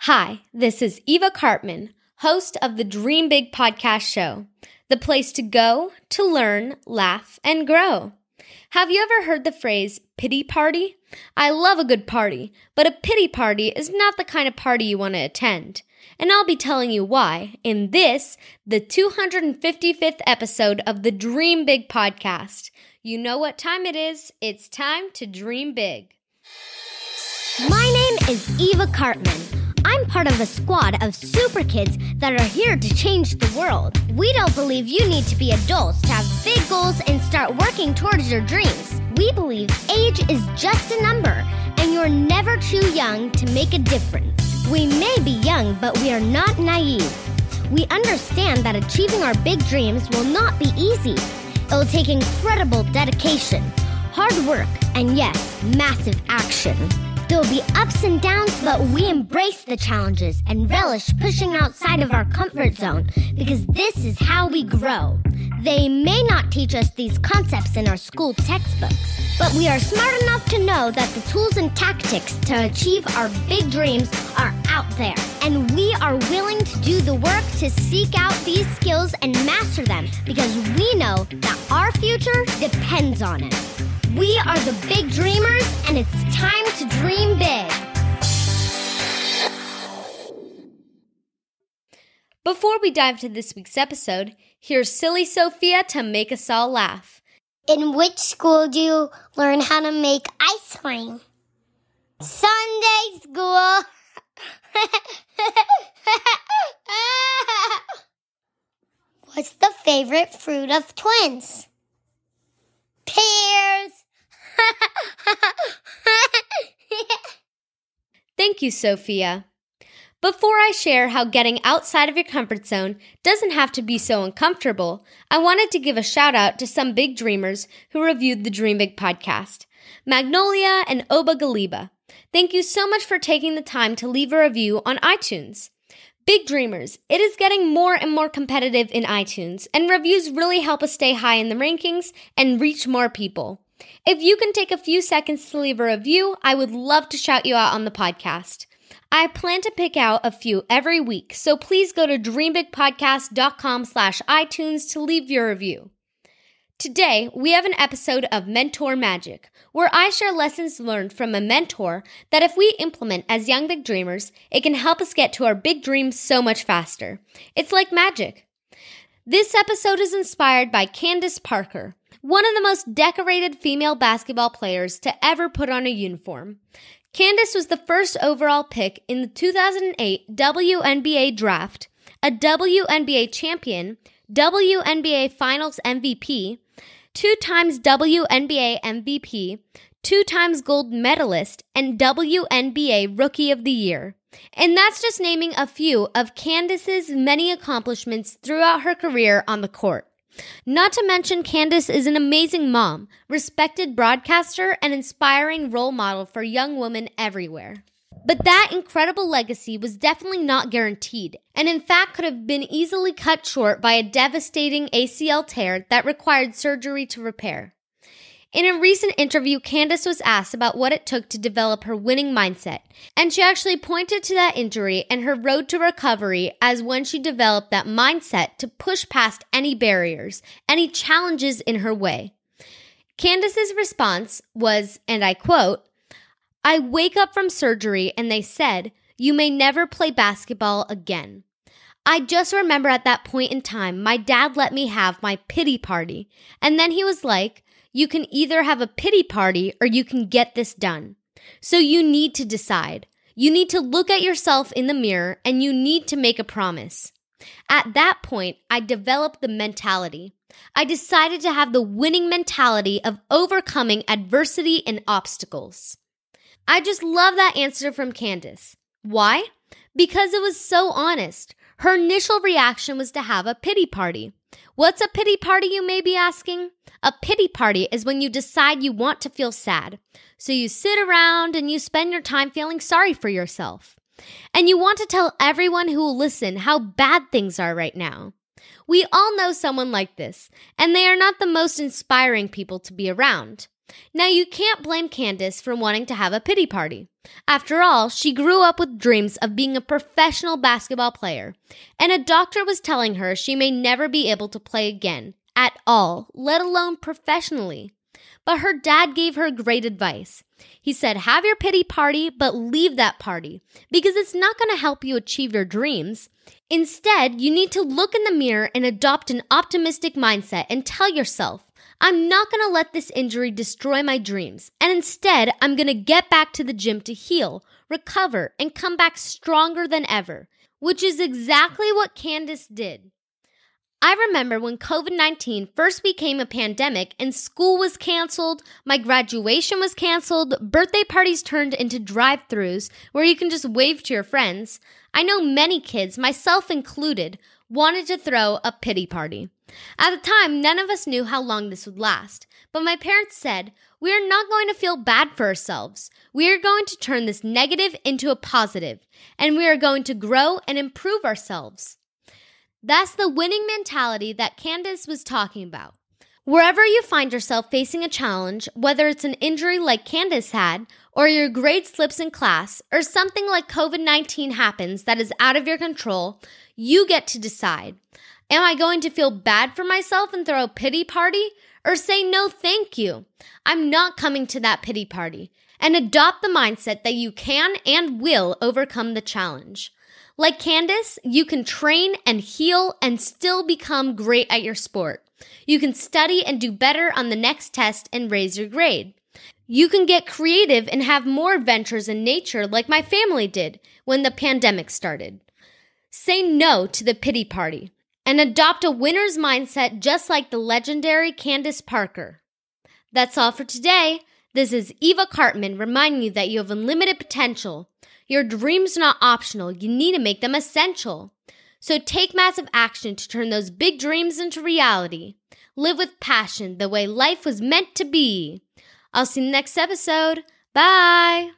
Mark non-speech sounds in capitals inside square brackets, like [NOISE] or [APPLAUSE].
Hi, this is Eva Cartman, host of the Dream Big podcast show, the place to go to learn, laugh, and grow. Have you ever heard the phrase pity party? I love a good party, but a pity party is not the kind of party you want to attend. And I'll be telling you why in this, the 255th episode of the Dream Big podcast. You know what time it is. It's time to dream big. My name is Eva Cartman. I'm part of a squad of super kids that are here to change the world. We don't believe you need to be adults to have big goals and start working towards your dreams. We believe age is just a number and you're never too young to make a difference. We may be young, but we are not naive. We understand that achieving our big dreams will not be easy. It'll take incredible dedication, hard work, and yes, massive action. There'll be ups and downs, but we embrace the challenges and relish pushing outside of our comfort zone because this is how we grow. They may not teach us these concepts in our school textbooks, but we are smart enough to know that the tools and tactics to achieve our big dreams are out there, and we are willing to do the work to seek out these skills and master them because we know that our future depends on it. We are the big dreamers, and it's time to dream big. Before we dive into this week's episode, here's Silly Sophia to make us all laugh. In which school do you learn how to make ice cream? Sunday school. [LAUGHS] What's the favorite fruit of twins? Pears. [LAUGHS] Thank you, Sophia. Before I share how getting outside of your comfort zone doesn't have to be so uncomfortable, I wanted to give a shout out to some big dreamers who reviewed the Dream Big podcast Magnolia and Oba Galiba. Thank you so much for taking the time to leave a review on iTunes. Big dreamers, it is getting more and more competitive in iTunes, and reviews really help us stay high in the rankings and reach more people. If you can take a few seconds to leave a review, I would love to shout you out on the podcast. I plan to pick out a few every week, so please go to dreambigpodcast.com slash iTunes to leave your review. Today, we have an episode of Mentor Magic, where I share lessons learned from a mentor that if we implement as young big dreamers, it can help us get to our big dreams so much faster. It's like magic. This episode is inspired by Candace Parker, one of the most decorated female basketball players to ever put on a uniform. Candace was the first overall pick in the 2008 WNBA draft, a WNBA champion, WNBA Finals MVP, two times WNBA MVP, two times gold medalist, and WNBA Rookie of the Year. And that's just naming a few of Candace's many accomplishments throughout her career on the court. Not to mention, Candace is an amazing mom, respected broadcaster, and inspiring role model for young women everywhere. But that incredible legacy was definitely not guaranteed, and in fact could have been easily cut short by a devastating ACL tear that required surgery to repair. In a recent interview, Candace was asked about what it took to develop her winning mindset, and she actually pointed to that injury and her road to recovery as when she developed that mindset to push past any barriers, any challenges in her way. Candace's response was, and I quote, I wake up from surgery and they said, You may never play basketball again. I just remember at that point in time, my dad let me have my pity party. And then he was like, you can either have a pity party or you can get this done. So you need to decide. You need to look at yourself in the mirror and you need to make a promise. At that point, I developed the mentality. I decided to have the winning mentality of overcoming adversity and obstacles. I just love that answer from Candace. Why? Because it was so honest. Her initial reaction was to have a pity party. What's a pity party, you may be asking? A pity party is when you decide you want to feel sad. So you sit around and you spend your time feeling sorry for yourself. And you want to tell everyone who will listen how bad things are right now. We all know someone like this, and they are not the most inspiring people to be around. Now, you can't blame Candace for wanting to have a pity party. After all, she grew up with dreams of being a professional basketball player, and a doctor was telling her she may never be able to play again, at all, let alone professionally. But her dad gave her great advice. He said, Have your pity party, but leave that party because it's not going to help you achieve your dreams. Instead, you need to look in the mirror and adopt an optimistic mindset and tell yourself, I'm not going to let this injury destroy my dreams, and instead, I'm going to get back to the gym to heal, recover, and come back stronger than ever, which is exactly what Candace did. I remember when COVID 19 first became a pandemic and school was canceled, my graduation was canceled, birthday parties turned into drive throughs where you can just wave to your friends. I know many kids, myself included, wanted to throw a pity party. At the time, none of us knew how long this would last, but my parents said, We are not going to feel bad for ourselves. We are going to turn this negative into a positive, and we are going to grow and improve ourselves. That's the winning mentality that Candace was talking about. Wherever you find yourself facing a challenge, whether it's an injury like Candace had, or your grade slips in class, or something like COVID 19 happens that is out of your control, you get to decide. Am I going to feel bad for myself and throw a pity party? Or say no, thank you. I'm not coming to that pity party. And adopt the mindset that you can and will overcome the challenge. Like Candace, you can train and heal and still become great at your sport. You can study and do better on the next test and raise your grade. You can get creative and have more adventures in nature like my family did when the pandemic started. Say no to the pity party and adopt a winner's mindset just like the legendary Candace Parker. That's all for today. This is Eva Cartman reminding you that you have unlimited potential. Your dreams are not optional, you need to make them essential. So take massive action to turn those big dreams into reality. Live with passion the way life was meant to be. I'll see you next episode. Bye.